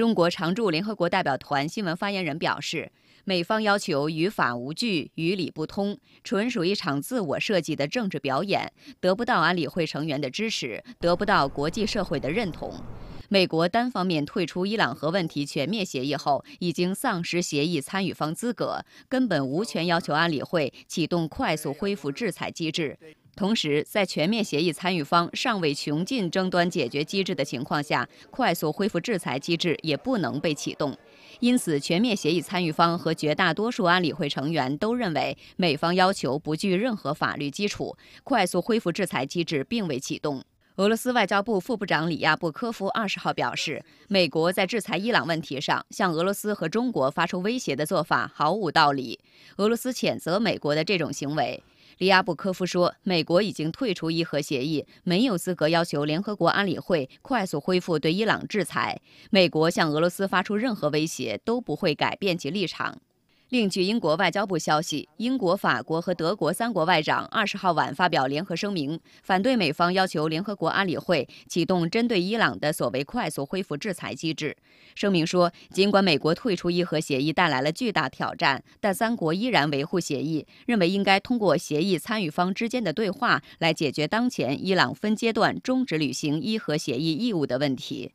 中国常驻联合国代表团新闻发言人表示，美方要求于法无据、于理不通，纯属一场自我设计的政治表演，得不到安理会成员的支持，得不到国际社会的认同。美国单方面退出伊朗核问题全面协议后，已经丧失协议参与方资格，根本无权要求安理会启动快速恢复制裁机制。同时，在全面协议参与方尚未穷尽争端解决机制的情况下，快速恢复制裁机制也不能被启动。因此，全面协议参与方和绝大多数安理会成员都认为，美方要求不具任何法律基础，快速恢复制裁机制并未启动。俄罗斯外交部副部长李亚布科夫二十号表示，美国在制裁伊朗问题上向俄罗斯和中国发出威胁的做法毫无道理。俄罗斯谴责美国的这种行为。里亚布科夫说，美国已经退出伊核协议，没有资格要求联合国安理会快速恢复对伊朗制裁。美国向俄罗斯发出任何威胁都不会改变其立场。另据英国外交部消息，英国、法国和德国三国外长二十号晚发表联合声明，反对美方要求联合国安理会启动针对伊朗的所谓“快速恢复制裁机制”。声明说，尽管美国退出伊核协议带来了巨大挑战，但三国依然维护协议，认为应该通过协议参与方之间的对话来解决当前伊朗分阶段终止履行伊核协议义务的问题。